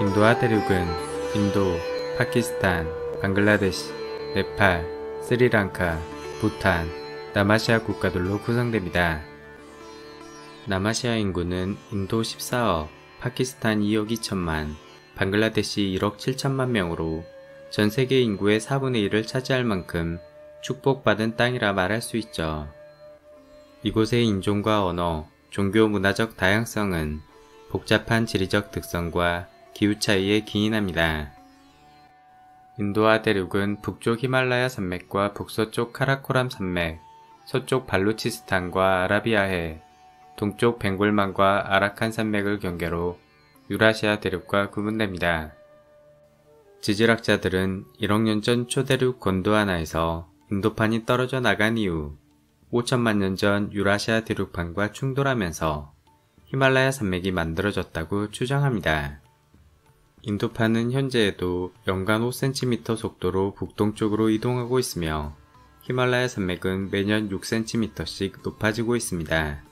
인도와 대륙은 인도, 파키스탄, 방글라데시, 네팔, 스리랑카, 부탄, 남아시아 국가들로 구성됩니다. 남아시아 인구는 인도 14억, 파키스탄 2억 2천만, 방글라데시 1억 7천만 명으로 전 세계 인구의 4분의 1을 차지할 만큼 축복받은 땅이라 말할 수 있죠. 이곳의 인종과 언어, 종교 문화적 다양성은 복잡한 지리적 특성과 기후 차이에 기인합니다. 인도와 대륙은 북쪽 히말라야 산맥과 북서쪽 카라코람 산맥, 서쪽 발루치스탄과 아라비아해, 동쪽 벵골만과 아라칸 산맥을 경계로 유라시아 대륙과 구분됩니다. 지질학자들은 1억 년 전 초대륙 곤두아나에서 인도판이 떨어져 나간 이후 5천만 년 전 유라시아 대륙판과 충돌하면서 히말라야 산맥이 만들어졌다고 추정합니다. 인도파는 현재에도 연간 5cm 속도로 북동쪽으로 이동하고 있으며 히말라야 산맥은 매년 6cm씩 높아지고 있습니다.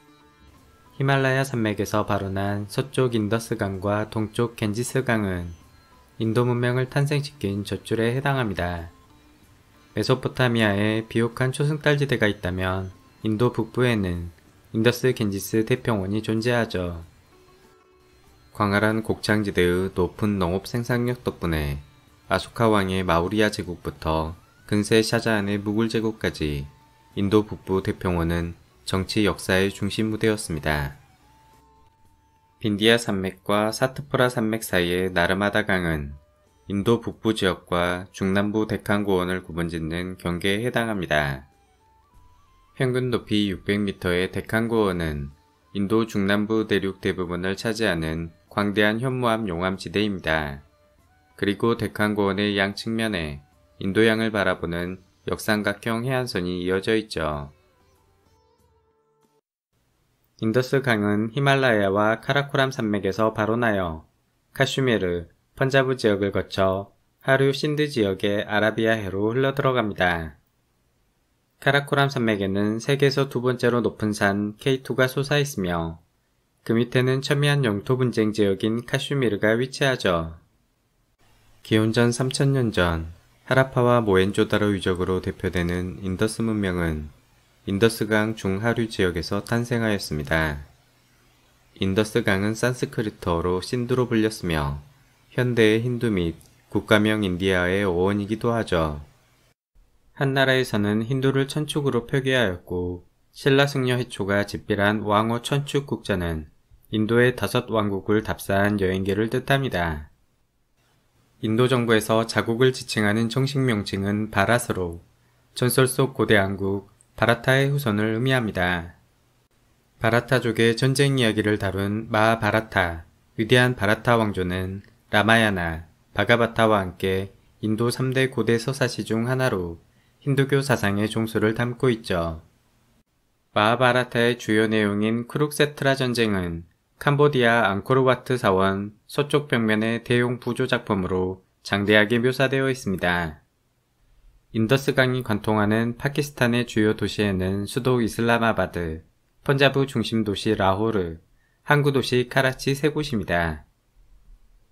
히말라야 산맥에서 발원한 서쪽 인더스강과 동쪽 겐지스강은 인도 문명을 탄생시킨 젖줄에 해당합니다. 메소포타미아에 비옥한 초승달지대가 있다면 인도 북부에는 인더스 겐지스 태평원이 존재하죠. 광활한 곡창지대의 높은 농업 생산력 덕분에 아소카 왕의 마우리아 제국부터 근세 샤자안의 무굴 제국까지 인도 북부 태평원은 정치 역사의 중심 무대였습니다. 빈디아 산맥과 사트프라 산맥 사이의 나르마다 강은 인도 북부 지역과 중남부 데칸 고원을 구분짓는 경계에 해당합니다. 평균 높이 600m의 데칸 고원은 인도 중남부 대륙 대부분을 차지하는 광대한 현무암 용암지대입니다. 그리고 데칸고원의 양 측면에 인도양을 바라보는 역삼각형 해안선이 이어져 있죠. 인더스 강은 히말라야와 카라코람 산맥에서 발원하여 카슈미르, 펀자브 지역을 거쳐 하류 신드 지역의 아라비아해로 흘러들어갑니다. 카라코람 산맥에는 세계에서 두 번째로 높은 산 K2가 솟아있으며 그 밑에는 첨예한 영토 분쟁 지역인 카슈미르가 위치하죠. 기원전 3000년 전 하라파와 모헨조다로 유적으로 대표되는 인더스 문명은 인더스강 중하류 지역에서 탄생하였습니다. 인더스강은 산스크리트어로 신두로 불렸으며 현대의 힌두 및 국가명 인디아의 어원이기도 하죠. 한나라에서는 힌두를 천축으로 표기하였고 신라 승려 해초가 집필한 왕호 천축국자는 인도의 다섯 왕국을 답사한 여행계를 뜻합니다. 인도 정부에서 자국을 지칭하는 정식 명칭은 바라스로 전설 속 고대 왕국 바라타의 후손을 의미합니다. 바라타족의 전쟁 이야기를 다룬 마하바라타, 위대한 바라타 왕조는 라마야나, 바가바타와 함께 인도 3대 고대 서사시 중 하나로 힌두교 사상의 종수를 담고 있죠. 마하바라타의 주요 내용인 크룩세트라 전쟁은 캄보디아 앙코르와트 사원 서쪽 벽면의 대용 부조 작품으로 장대하게 묘사되어 있습니다. 인더스강이 관통하는 파키스탄의 주요 도시에는 수도 이슬라마바드, 펀자브 중심 도시 라호르, 항구 도시 카라치 세 곳입니다.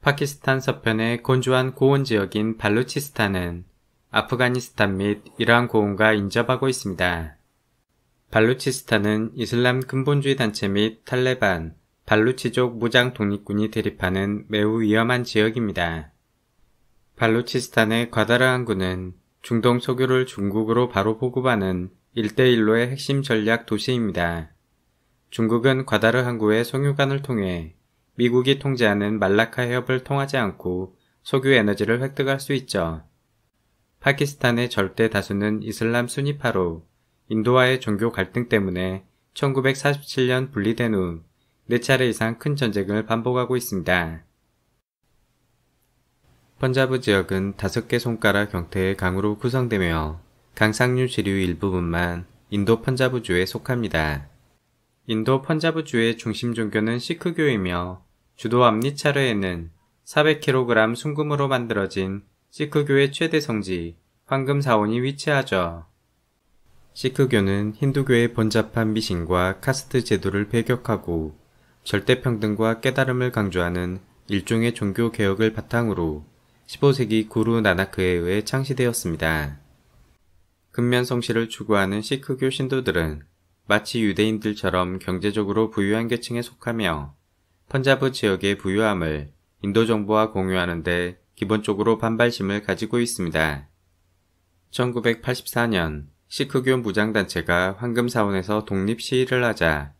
파키스탄 서편의 건조한 고온 지역인 발루치스탄은 아프가니스탄 및 이란 고온과 인접하고 있습니다. 발루치스탄은 이슬람 근본주의 단체 및 탈레반, 발루치족 무장 독립군이 대립하는 매우 위험한 지역입니다. 발루치스탄의 과다르항군은 중동 석유를 중국으로 바로 보급하는 일대일로의 핵심 전략 도시입니다. 중국은 과다르항구의 송유관을 통해 미국이 통제하는 말라카 해협을 통하지 않고 석유 에너지를 획득할 수 있죠. 파키스탄의 절대 다수는 이슬람 순위파로 인도와의 종교 갈등 때문에 1947년 분리된 후 네차례 이상 큰 전쟁을 반복하고 있습니다. 펀자브 지역은 다섯 개 손가락 형태의 강으로 구성되며 강상류 지류 일부분만 인도 펀자브주에 속합니다. 인도 펀자브주의 중심 종교는 시크교이며 주도 암리차르에는 400kg 순금으로 만들어진 시크교의 최대 성지 황금 사원이 위치하죠. 시크교는 힌두교의 번잡한 미신과 카스트 제도를 배격하고 절대평등과 깨달음을 강조하는 일종의 종교개혁을 바탕으로 15세기 구루 나나크에 의해 창시되었습니다. 근면성실을 추구하는 시크교 신도들은 마치 유대인들처럼 경제적으로 부유한 계층에 속하며 펀자브 지역의 부유함을 인도 정부와 공유하는데 기본적으로 반발심을 가지고 있습니다. 1984년 시크교 무장단체가 황금사원에서 독립 시위를 하자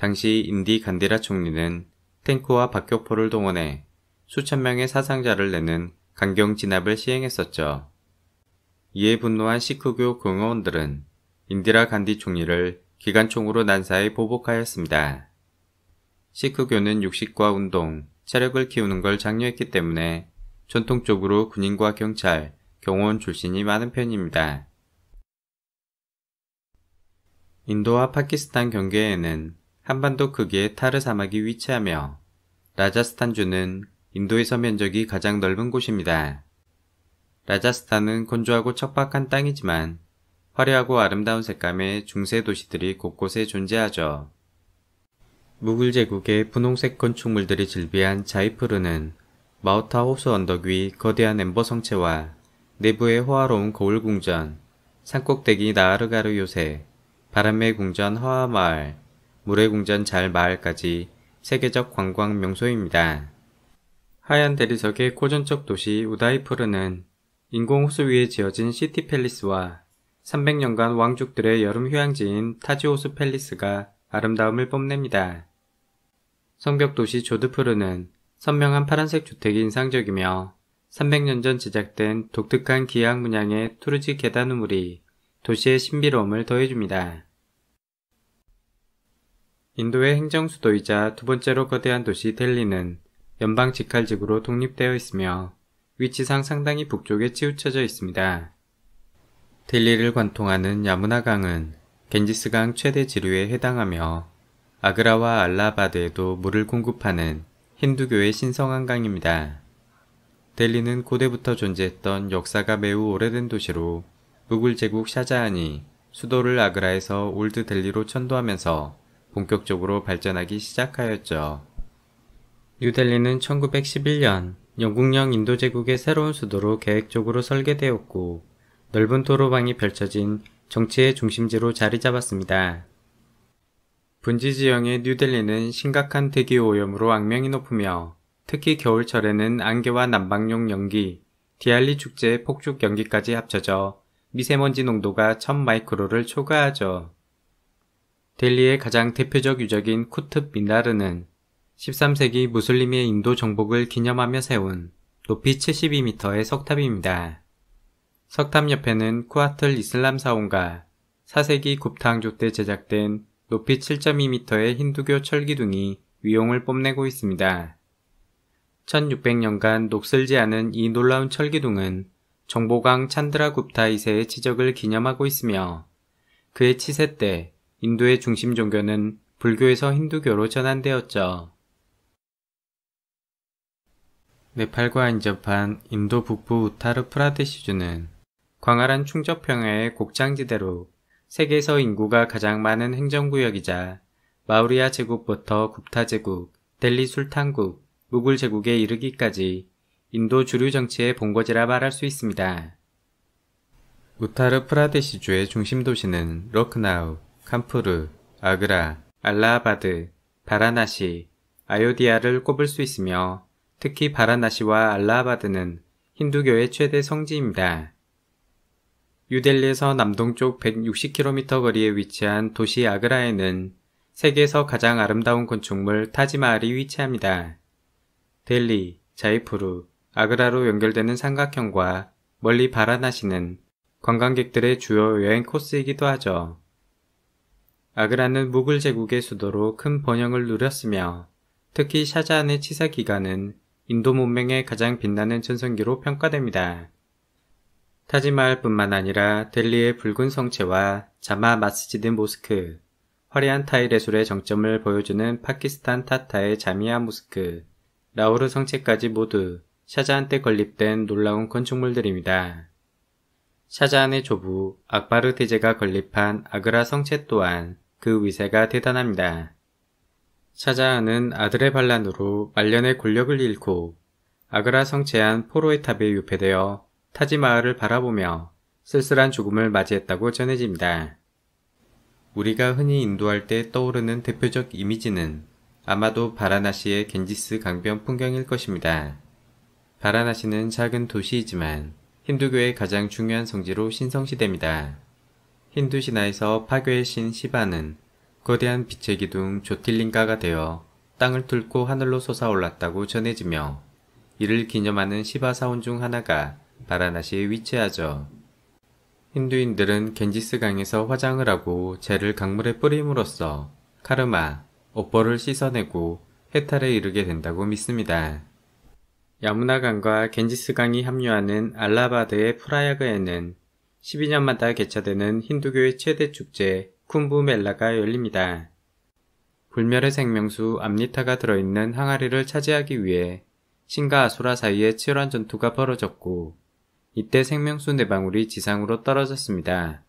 당시 인디 간디라 총리는 탱크와 박격포를 동원해 수천 명의 사상자를 내는 강경 진압을 시행했었죠. 이에 분노한 시크교 공원들은 인디라 간디 총리를 기관총으로 난사해 보복하였습니다. 시크교는 육식과 운동, 체력을 키우는 걸 장려했기 때문에 전통적으로 군인과 경찰, 경호원 출신이 많은 편입니다. 인도와 파키스탄 경계에는 한반도 크기의 타르 사막이 위치하며 라자스탄주는 인도에서 면적이 가장 넓은 곳입니다. 라자스탄은 건조하고 척박한 땅이지만 화려하고 아름다운 색감의 중세 도시들이 곳곳에 존재하죠. 무굴 제국의 분홍색 건축물들이 즐비한 자이프르는 마우타 호수 언덕 위 거대한 엠버 성체와 내부의 호화로운 거울 궁전, 산꼭대기 나아르가르 요새, 바람의 궁전 화하마을, 물의궁전 잘 마을까지 세계적 관광 명소입니다. 하얀 대리석의 고전적 도시 우다이푸르는 인공호수 위에 지어진 시티 팰리스와 300년간 왕족들의 여름 휴양지인 타지호수 팰리스가 아름다움을 뽐냅니다. 성벽 도시 조드푸르는 선명한 파란색 주택이 인상적이며 300년 전 제작된 독특한 기하 문양의 투르지 계단 우물이 도시의 신비로움을 더해줍니다. 인도의 행정 수도이자 두 번째로 거대한 도시 델리는 연방 직할지구로 독립되어 있으며 위치상 상당히 북쪽에 치우쳐져 있습니다. 델리를 관통하는 야무나강은 겐지스강 최대 지류에 해당하며 아그라와 알라바드에도 물을 공급하는 힌두교의 신성한 강입니다. 델리는 고대부터 존재했던 역사가 매우 오래된 도시로 무굴 제국 샤자한이 수도를 아그라에서 올드 델리로 천도하면서 본격적으로 발전하기 시작하였죠. 뉴델리는 1911년 영국령 인도제국의 새로운 수도로 계획적으로 설계되었고 넓은 도로방이 펼쳐진 정치의 중심지로 자리 잡았습니다. 분지 지형의 뉴델리는 심각한 대기 오염으로 악명이 높으며 특히 겨울철에는 안개와 난방용 연기, 디알리 축제 폭죽 연기까지 합쳐져 미세먼지 농도가 1000마이크로를 초과하죠. 델리의 가장 대표적 유적인 쿠트 민나르는 13세기 무슬림의 인도 정복을 기념하며 세운 높이 72m의 석탑입니다. 석탑 옆에는 쿠아틀 이슬람 사원과 4세기 굽탕조 때 제작된 높이 7.2m의 힌두교 철기둥이 위용을 뽐내고 있습니다. 1600년간 녹슬지 않은 이 놀라운 철기둥은 정보강 찬드라 굽타 2세의 지적을 기념하고 있으며 그의 치세 때 인도의 중심 종교는 불교에서 힌두교로 전환되었죠. 네팔과 인접한 인도 북부 우타르 프라데시주는 광활한 충적 평야의 곡장지대로 세계에서 인구가 가장 많은 행정구역이자 마우리아 제국부터 굽타 제국, 델리 술탄국, 무굴 제국에 이르기까지 인도 주류 정치의 본거지라 말할 수 있습니다. 우타르 프라데시주의 중심 도시는 러크나우 캄푸르, 아그라, 알라하바드, 바라나시, 아요디아를 꼽을 수 있으며 특히 바라나시와 알라하바드는 힌두교의 최대 성지입니다. 뉴델리에서 남동쪽 160km 거리에 위치한 도시 아그라에는 세계에서 가장 아름다운 건축물 타지마할이 위치합니다. 델리, 자이푸르, 아그라로 연결되는 삼각형과 멀리 바라나시는 관광객들의 주요 여행 코스이기도 하죠. 아그라는 무굴 제국의 수도로 큰 번영을 누렸으며 특히 샤자안의 치사 기간은 인도 문명의 가장 빛나는 전성기로 평가됩니다. 타지마할뿐만 아니라 델리의 붉은 성체와 자마 마스지드 모스크, 화려한 타일 예술의 정점을 보여주는 파키스탄 타타의 자미아 모스크, 라오르 성체까지 모두 샤자한 때 건립된 놀라운 건축물들입니다. 샤잔의 조부 악바르 티제가 건립한 아그라 성채 또한 그 위세가 대단합니다. 샤자한은 아들의 반란으로 말년의 권력을 잃고 아그라 성체한 포로의탑에 유폐되어 타지마을을 바라보며 쓸쓸한 죽음을 맞이했다고 전해집니다. 우리가 흔히 인도할 때 떠오르는 대표적 이미지는 아마도 바라나시의 겐지스 강변 풍경일 것입니다. 바라나시는 작은 도시이지만 힌두교의 가장 중요한 성지로 신성시됩니다 힌두 신화에서 파괴의 신 시바는 거대한 빛의 기둥 조틸링가가 되어 땅을 뚫고 하늘로 솟아올랐다고 전해지며 이를 기념하는 시바 사원 중 하나가 바라나시에 위치하죠. 힌두인들은 겐지스 강에서 화장을 하고 재를 강물에 뿌림으로써 카르마, 업보를 씻어내고 해탈에 이르게 된다고 믿습니다. 야무나강과 겐지스강이 합류하는 알라바드의 프라야그에는 12년마다 개최되는 힌두교의 최대 축제 쿤부멜라가 열립니다. 불멸의 생명수 암리타가 들어있는 항아리를 차지하기 위해 신과 아수라 사이에 치열한 전투가 벌어졌고 이때 생명수 내 네 방울이 지상으로 떨어졌습니다.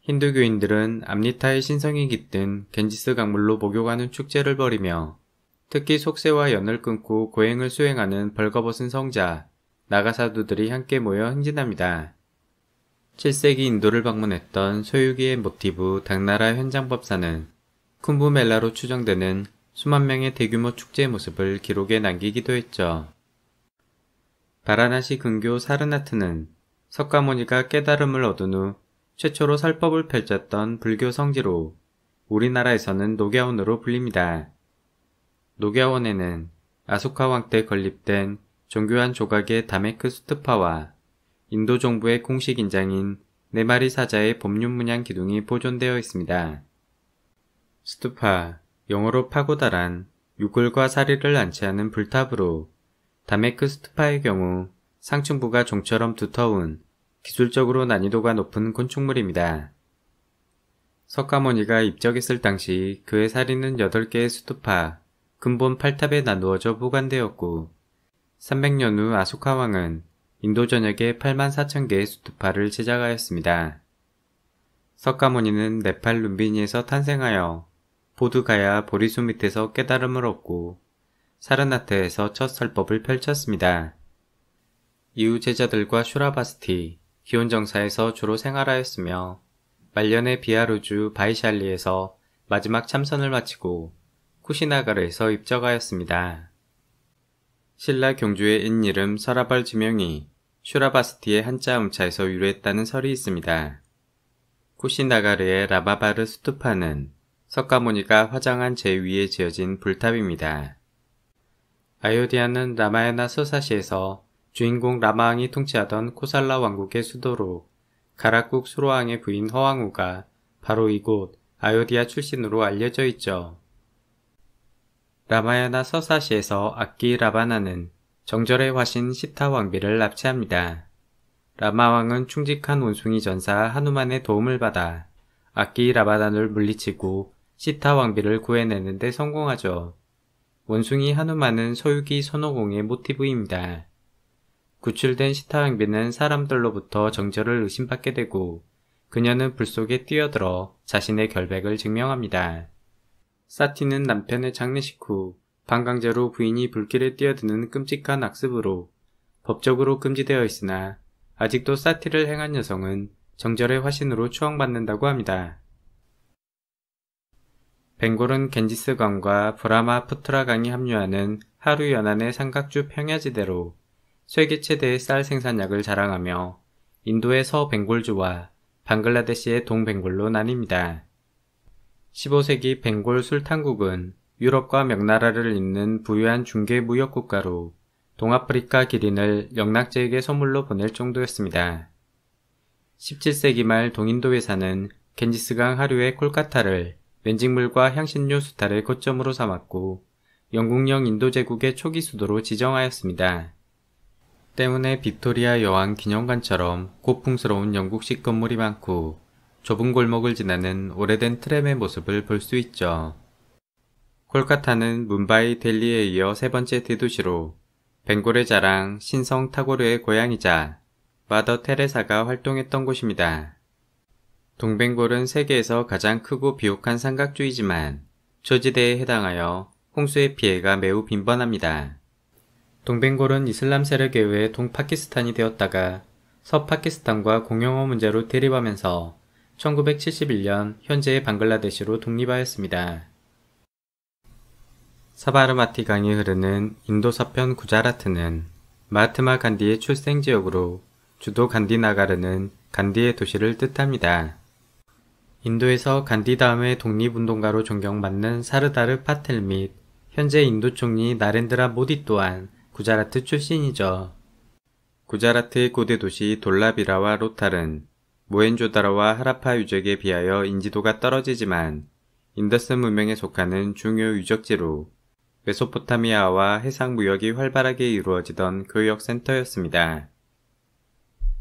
힌두교인들은 암리타의 신성이 깃든 겐지스 강물로 목욕하는 축제를 벌이며 특히 속세와 연을 끊고 고행을 수행하는 벌거벗은 성자, 나가사두들이 함께 모여 행진합니다. 7세기 인도를 방문했던 소유기의 모티브 당나라 현장법사는 쿤부멜라로 추정되는 수만 명의 대규모 축제 모습을 기록에 남기기도 했죠. 바라나시 근교 사르나트는 석가모니가 깨달음을 얻은 후 최초로 설법을 펼쳤던 불교 성지로 우리나라에서는 녹갸온으로 불립니다. 노갸원에는 아소카 왕 때 건립된 종교한 조각의 다메크 수트파와 인도 정부의 공식 인장인 네 마리 사자의 법륜 문양 기둥이 보존되어 있습니다. 스투파, 영어로 파고다란 유골과 사리를 안치하는 불탑으로 다메크 스투파의 경우 상층부가 종처럼 두터운 기술적으로 난이도가 높은 건축물입니다. 석가모니가 입적했을 당시 그의 사리는 8개의 스투파, 근본 8탑에 나누어져 보관되었고 300년 후 아소카 왕은 인도 전역에 8만 4천 개의 수트파를 제작하였습니다. 석가모니는 네팔 룸비니에서 탄생하여 보드가야 보리수 밑에서 깨달음을 얻고 사르나트에서 첫 설법을 펼쳤습니다. 이후 제자들과 슈라바스티, 기온정사에서 주로 생활하였으며 말년에 비아루주 바이샬리에서 마지막 참선을 마치고 쿠시나가르에서 입적하였습니다. 신라 경주의 옛이름 서라벌 지명이 슈라바스티의 한자 음차에서 유래했다는 설이 있습니다. 쿠시나가르의 라바바르 스투파는 석가모니가 화장한 제 위에 지어진 불탑입니다. 아이오디아는 라마야나 소사시에서 주인공 라마왕이 통치하던 코살라 왕국의 수도로 가락국 수로왕의 부인 허왕우가 바로 이곳 아이오디아 출신으로 알려져 있죠. 라마야나 서사시에서 악기 라바나는 정절의 화신 시타 왕비를 납치합니다. 라마왕은 충직한 원숭이 전사 한우만의 도움을 받아 악기 라바나를 물리치고 시타 왕비를 구해내는데 성공하죠. 원숭이 한우만은 소유기 선호공의 모티브입니다. 구출된 시타 왕비는 사람들로부터 정절을 의심받게 되고 그녀는 불 속에 뛰어들어 자신의 결백을 증명합니다. 사티는 남편의 장례식 후 방강제로 부인이 불길에 뛰어드는 끔찍한 악습으로 법적으로 금지되어 있으나 아직도 사티를 행한 여성은 정절의 화신으로 추앙받는다고 합니다. 벵골은 겐지스강과 브라마 푸트라강이 합류하는 하루 연안의 삼각주 평야지대로 세계 최대의 쌀 생산량을 자랑하며 인도의 서벵골주와 방글라데시의 동벵골로 나뉩니다. 15세기 벵골 술탄국은 유럽과 명나라를 잇는 부유한 중개 무역국가로 동아프리카 기린을 영락제에게 선물로 보낼 정도였습니다. 17세기 말 동인도 회사는 겐지스강 하류의 콜카타를 면직물과 향신료 수탈을 거점으로 삼았고 영국령 인도제국의 초기 수도로 지정하였습니다. 때문에 빅토리아 여왕 기념관처럼 고풍스러운 영국식 건물이 많고 좁은 골목을 지나는 오래된 트램의 모습을 볼 수 있죠. 콜카타는 문바이 델리에 이어 세 번째 대도시로 벵골의 자랑 신성 타고르의 고향이자 마더 테레사가 활동했던 곳입니다. 동벵골은 세계에서 가장 크고 비옥한 삼각주이지만 초지대에 해당하여 홍수의 피해가 매우 빈번합니다. 동벵골은 이슬람 세력 의외에 동파키스탄이 되었다가 서파키스탄과 공용어 문제로 대립하면서 1971년 현재의 방글라데시로 독립하였습니다. 사바르마티 강이 흐르는 인도 서편 구자라트는 마트마 간디의 출생 지역으로 주도 간디나가르는 간디의 도시를 뜻합니다. 인도에서 간디 다음에 독립운동가로 존경받는 사르다르 파텔 및 현재 인도 총리 나렌드라 모디 또한 구자라트 출신이죠. 구자라트의 고대 도시 돌라비라와 로탈은 모헨조다로와 하라파 유적에 비하여 인지도가 떨어지지만 인더스 문명에 속하는 중요 유적지로 메소포타미아와 해상 무역이 활발하게 이루어지던 교역 그 센터였습니다.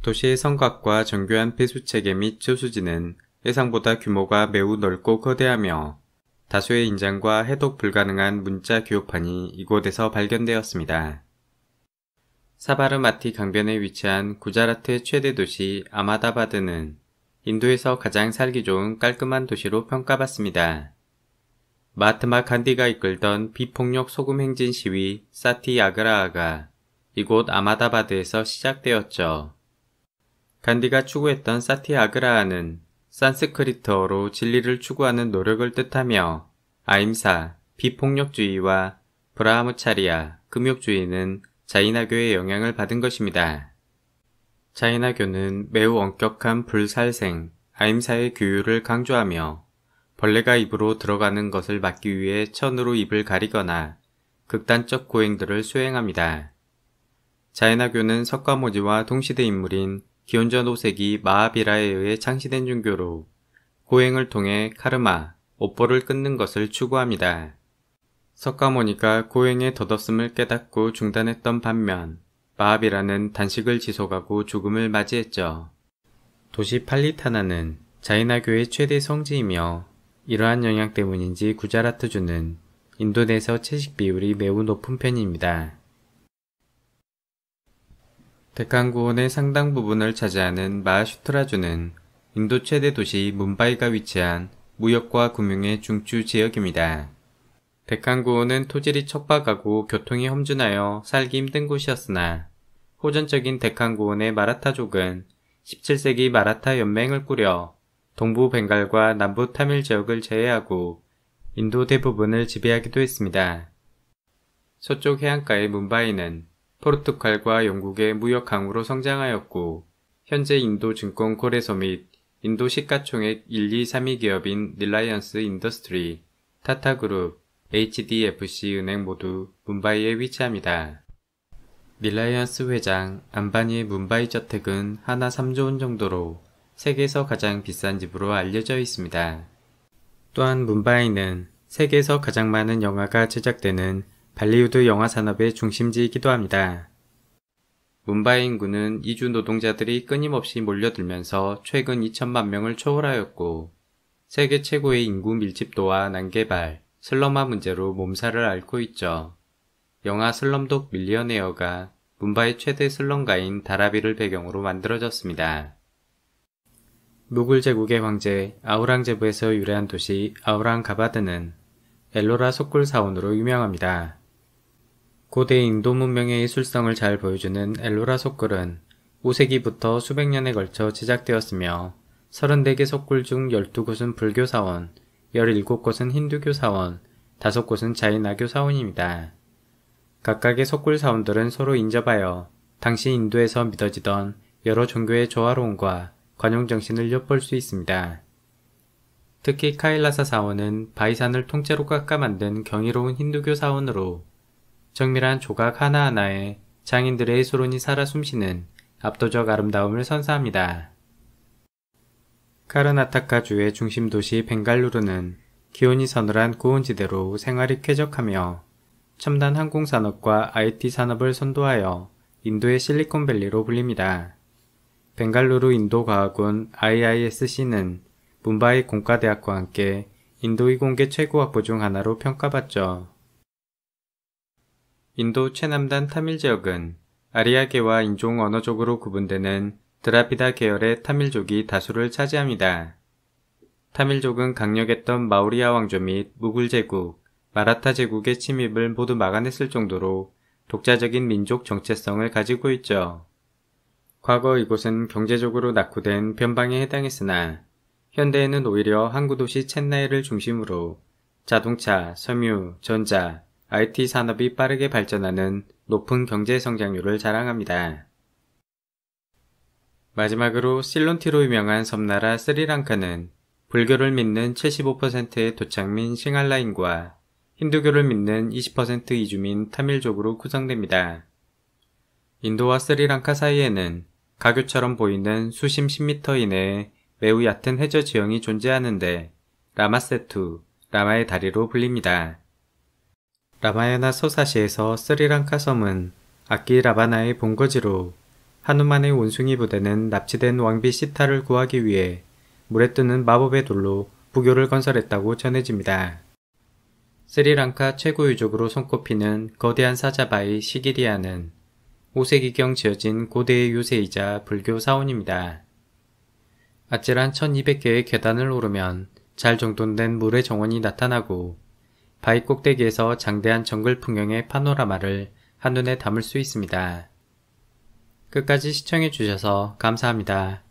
도시의 성곽과 정교한 폐수 체계 및 저수지는 해상보다 규모가 매우 넓고 거대하며 다수의 인장과 해독 불가능한 문자 교육판이 이곳에서 발견되었습니다. 사바르마티 강변에 위치한 구자라트 의 최대 도시 아마다바드는 인도에서 가장 살기 좋은 깔끔한 도시로 평가받습니다. 마트마 칸디가 이끌던 비폭력 소금 행진 시위 사티 아그라아가 이곳 아마다바드에서 시작되었죠. 간디가 추구했던 사티 아그라아는 산스크리트어로 진리를 추구하는 노력을 뜻하며 아임사, 비폭력주의와 브라하무차리아, 금욕주의는 자이나교의 영향을 받은 것입니다. 자이나교는 매우 엄격한 불살생, 아임사의 규율을 강조하며 벌레가 입으로 들어가는 것을 막기 위해 천으로 입을 가리거나 극단적 고행들을 수행합니다. 자이나교는 석가모지와 동시대 인물인 기원전 5세기 마하비라에 의해 창시된 종교로 고행을 통해 카르마, 업보를 끊는 것을 추구합니다. 석가모니가 고행의 덧없음을 깨닫고 중단했던 반면 마압이라는 단식을 지속하고 죽음을 맞이했죠. 도시 팔리타나는 자이나교의 최대 성지이며 이러한 영향 때문인지 구자라트주는 인도 내에서 채식 비율이 매우 높은 편입니다. 데칸구원의 상당 부분을 차지하는 마하슈트라주는 인도 최대 도시 문바이가 위치한 무역과 금융의 중추 지역입니다. 데칸구우는 토질이 척박하고 교통이 험준하여 살기 힘든 곳이었으나 호전적인 데칸구운의 마라타족은 17세기 마라타 연맹을 꾸려 동부 벵갈과 남부 타밀 지역을 제외하고 인도 대부분을 지배하기도 했습니다. 서쪽 해안가의 문바이는 포르투갈과 영국의 무역 강으로 성장하였고 현재 인도 증권 거래소 및 인도 시가총액 1, 2, 3위 기업인 릴라이언스 인더스트리, 타타그룹, HDFC 은행 모두 문바이에 위치합니다. 릴라이언스 회장 안바니의 문바이 저택은 하나 3조원 정도로 세계에서 가장 비싼 집으로 알려져 있습니다. 또한 문바이는 세계에서 가장 많은 영화가 제작되는 발리우드 영화 산업의 중심지이기도 합니다. 문바이 인구는 이주 노동자들이 끊임없이 몰려들면서 최근 2천만 명을 초월하였고 세계 최고의 인구 밀집도와 난개발, 슬럼화 문제로 몸살을 앓고 있죠. 영화 슬럼독 밀리어네어가 문바이 최대 슬럼가인 다라비를 배경으로 만들어졌습니다. 무굴 제국의 황제 아우랑제브에서 유래한 도시 아우랑가바드는 엘로라 속굴 사원으로 유명합니다. 고대 인도 문명의 예술성을 잘 보여주는 엘로라 속굴은 5세기부터 수백 년에 걸쳐 제작되었으며 34개 속굴 중 12곳은 불교 사원, 17곳은 힌두교 사원, 5곳은 자이나교 사원입니다. 각각의 석굴 사원들은 서로 인접하여 당시 인도에서 믿어지던 여러 종교의 조화로움과 관용정신을 엿볼 수 있습니다. 특히 카일라사 사원은 바이산을 통째로 깎아 만든 경이로운 힌두교 사원으로 정밀한 조각 하나하나에 장인들의 소론이 살아 숨쉬는 압도적 아름다움을 선사합니다. 카르나타카주의 중심 도시 벵갈루르는 기온이 서늘한 고온지대로 생활이 쾌적하며 첨단 항공산업과 IT 산업을 선도하여 인도의 실리콘밸리로 불립니다. 벵갈루르 인도과학원 IISC는 문바이 공과대학과 함께 인도이공계 최고 학부 중 하나로 평가받죠. 인도 최남단 타밀 지역은 아리아계와 인종 언어적으로 구분되는 드라비다 계열의 타밀족이 다수를 차지합니다. 타밀족은 강력했던 마우리아 왕조 및 무굴 제국, 마라타 제국의 침입을 모두 막아냈을 정도로 독자적인 민족 정체성을 가지고 있죠. 과거 이곳은 경제적으로 낙후된 변방에 해당했으나 현대에는 오히려 항구도시 첸나이를 중심으로 자동차, 섬유, 전자, IT 산업이 빠르게 발전하는 높은 경제 성장률을 자랑합니다. 마지막으로 실론티로 유명한 섬나라 스리랑카는 불교를 믿는 75%의 도착민 싱할라인과 힌두교를 믿는 20% 이주민 타밀족으로 구성됩니다. 인도와 스리랑카 사이에는 가교처럼 보이는 수심 10m 이내에 매우 얕은 해저 지형이 존재하는데 라마세투, 라마의 다리로 불립니다. 라마야나 소사시에서 스리랑카 섬은 아키 라바나의 본거지로 한우만의 원숭이 부대는 납치된 왕비 시타를 구하기 위해 물에 뜨는 마법의 돌로 부교를 건설했다고 전해집니다. 스리랑카 최고 유적으로 손꼽히는 거대한 사자바이 시기리아는 5세기경 지어진 고대의 요새이자 불교 사원입니다. 아찔한 1200개의 계단을 오르면 잘 정돈된 물의 정원이 나타나고 바위 꼭대기에서 장대한 정글 풍경의 파노라마를 한눈에 담을 수 있습니다. 끝까지 시청해주셔서 감사합니다.